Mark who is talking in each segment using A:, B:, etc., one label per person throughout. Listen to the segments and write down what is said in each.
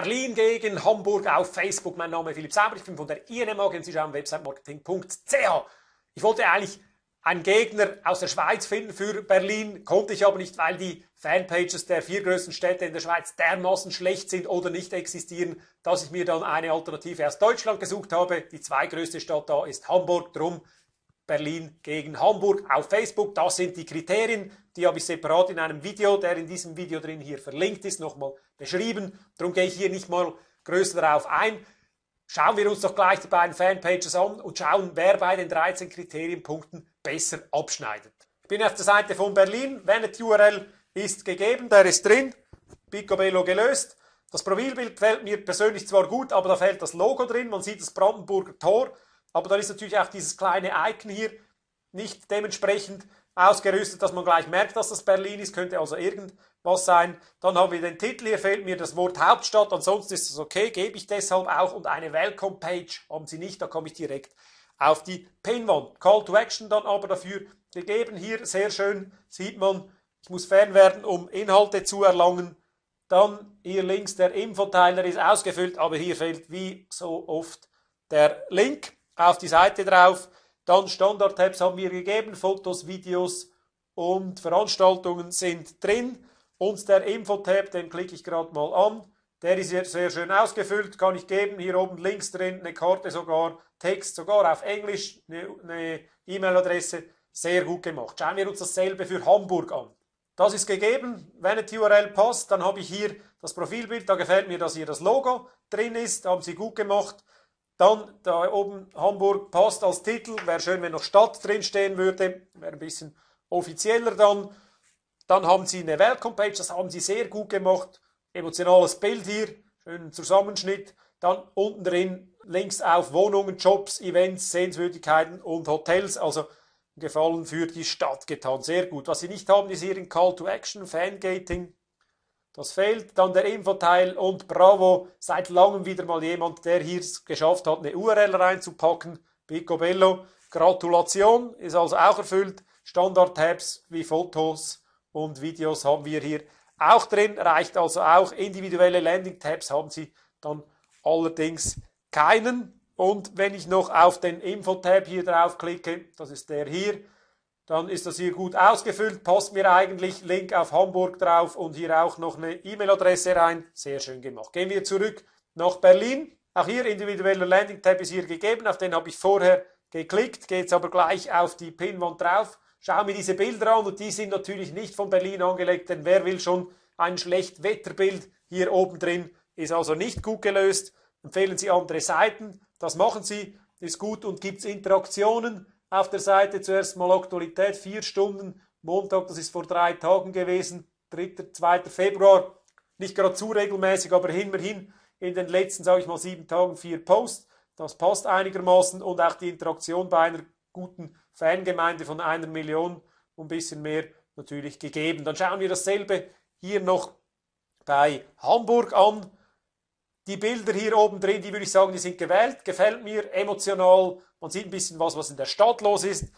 A: Berlin gegen Hamburg auf Facebook. Mein Name ist Philipp Sauber, ich bin von der INM Agency, schauen websitemarketing.ch. Ich wollte eigentlich einen Gegner aus der Schweiz finden für Berlin, konnte ich aber nicht, weil die Fanpages der vier größten Städte in der Schweiz dermaßen schlecht sind oder nicht existieren, dass ich mir dann eine Alternative aus Deutschland gesucht habe. Die zweitgrößte Stadt da ist Hamburg, drum Berlin gegen Hamburg auf Facebook. Das sind die Kriterien. Die habe ich separat in einem Video, der in diesem Video drin hier verlinkt ist, nochmal beschrieben. Darum gehe ich hier nicht mal größer darauf ein. Schauen wir uns doch gleich die beiden Fanpages an und schauen, wer bei den 13 Kriterienpunkten besser abschneidet. Ich bin auf der Seite von Berlin. Vanet URL ist gegeben, der ist drin. Picobello gelöst. Das Profilbild fällt mir persönlich zwar gut, aber da fällt das Logo drin. Man sieht das Brandenburger Tor. Aber dann ist natürlich auch dieses kleine Icon hier nicht dementsprechend ausgerüstet, dass man gleich merkt, dass das Berlin ist, könnte also irgendwas sein. Dann haben wir den Titel, hier fehlt mir das Wort Hauptstadt, ansonsten ist es okay, gebe ich deshalb auch und eine Welcome Page haben sie nicht, da komme ich direkt auf die Pinwand. Call to Action dann aber dafür gegeben, hier sehr schön sieht man, ich muss fern werden, um Inhalte zu erlangen. Dann hier links der Infoteiler ist ausgefüllt, aber hier fehlt wie so oft der Link auf die Seite drauf. Dann Standard-Tabs haben wir gegeben, Fotos, Videos und Veranstaltungen sind drin. Und der Info-Tab, den klicke ich gerade mal an. Der ist sehr, sehr schön ausgefüllt, kann ich geben. Hier oben links drin eine Karte sogar, Text sogar auf Englisch, eine E-Mail-Adresse. Sehr gut gemacht. Schauen wir uns dasselbe für Hamburg an. Das ist gegeben. Wenn eine URL passt, dann habe ich hier das Profilbild. Da gefällt mir, dass hier das Logo drin ist. Haben Sie gut gemacht. Dann da oben Hamburg passt als Titel. Wäre schön, wenn noch Stadt drinstehen würde. Wäre ein bisschen offizieller dann. Dann haben sie eine Welcome-Page, das haben sie sehr gut gemacht. Emotionales Bild hier, schönen Zusammenschnitt. Dann unten drin Links auf Wohnungen, Jobs, Events, Sehenswürdigkeiten und Hotels. Also Gefallen für die Stadt getan. Sehr gut. Was sie nicht haben, ist hier ein Call to Action, Fangating. Das fehlt. Dann der Infoteil und bravo, seit langem wieder mal jemand, der hier es geschafft hat, eine URL reinzupacken. Picobello, Gratulation, ist also auch erfüllt. Standard-Tabs wie Fotos und Videos haben wir hier auch drin, reicht also auch. Individuelle Landing-Tabs haben Sie dann allerdings keinen. Und wenn ich noch auf den Info-Tab hier draufklicke, das ist der hier, dann ist das hier gut ausgefüllt. Passt mir eigentlich Link auf Hamburg drauf und hier auch noch eine E-Mail-Adresse rein. Sehr schön gemacht. Gehen wir zurück nach Berlin. Auch hier individueller Landing-Tab ist hier gegeben. Auf den habe ich vorher geklickt. Gehe jetzt aber gleich auf die Pinwand drauf. Schau mir diese Bilder an und die sind natürlich nicht von Berlin angelegt, denn wer will schon ein schlecht Wetterbild hier oben drin? Ist also nicht gut gelöst. Empfehlen Sie andere Seiten. Das machen Sie. Ist gut und gibt Interaktionen auf der Seite zuerst mal Aktualität, vier Stunden, Montag, das ist vor drei Tagen gewesen, 3. 2. Februar, nicht gerade zu regelmäßig, aber immerhin in den letzten, sage ich mal, sieben Tagen vier Posts. Das passt einigermaßen und auch die Interaktion bei einer guten Fangemeinde von einer Million und ein bisschen mehr natürlich gegeben. Dann schauen wir dasselbe hier noch bei Hamburg an. Die Bilder hier oben drin, die würde ich sagen, die sind gewählt, gefällt mir, emotional. Man sieht ein bisschen was, was in der Stadt los ist.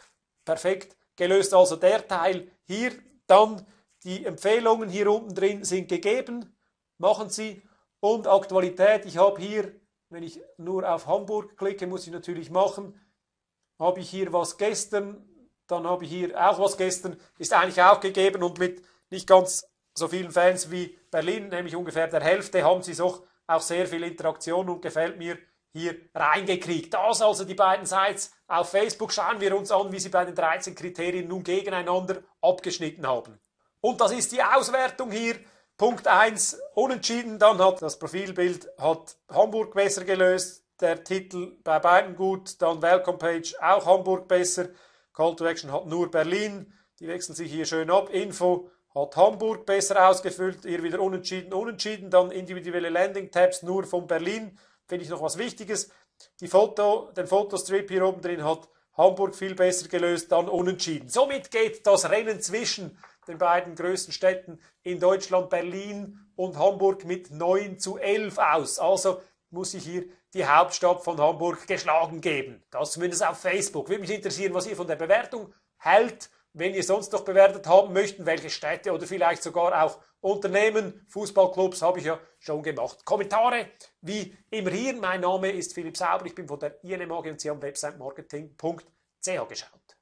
A: Perfekt gelöst also der Teil hier. Dann die Empfehlungen hier unten drin sind gegeben. Machen Sie. Und Aktualität, ich habe hier, wenn ich nur auf Hamburg klicke, muss ich natürlich machen, habe ich hier was gestern, dann habe ich hier auch was gestern, ist eigentlich auch gegeben und mit nicht ganz so vielen Fans wie Berlin, nämlich ungefähr der Hälfte, haben Sie es auch auch sehr viel Interaktion und gefällt mir hier reingekriegt. Das also die beiden Sites auf Facebook. Schauen wir uns an, wie sie bei den 13 Kriterien nun gegeneinander abgeschnitten haben. Und das ist die Auswertung hier. Punkt 1 unentschieden, dann hat das Profilbild hat Hamburg besser gelöst, der Titel bei beiden gut, dann Welcome Page auch Hamburg besser, Call to Action hat nur Berlin, die wechseln sich hier schön ab, Info hat Hamburg besser ausgefüllt, hier wieder unentschieden, unentschieden. Dann individuelle Landing-Tabs nur von Berlin. Finde ich noch was Wichtiges. Die Foto, den Fotostrip hier oben drin hat Hamburg viel besser gelöst, dann unentschieden. Somit geht das Rennen zwischen den beiden größten Städten in Deutschland, Berlin und Hamburg, mit 9 zu 11 aus. Also muss ich hier die Hauptstadt von Hamburg geschlagen geben. Das zumindest auf Facebook. Würde mich interessieren, was ihr von der Bewertung hält wenn ihr sonst noch bewertet haben möchten, welche Städte oder vielleicht sogar auch Unternehmen, Fußballclubs habe ich ja schon gemacht. Kommentare wie immer hier. Mein Name ist Philipp Sauber, ich bin von der INM AG und Sie haben Website marketing.ch geschaut.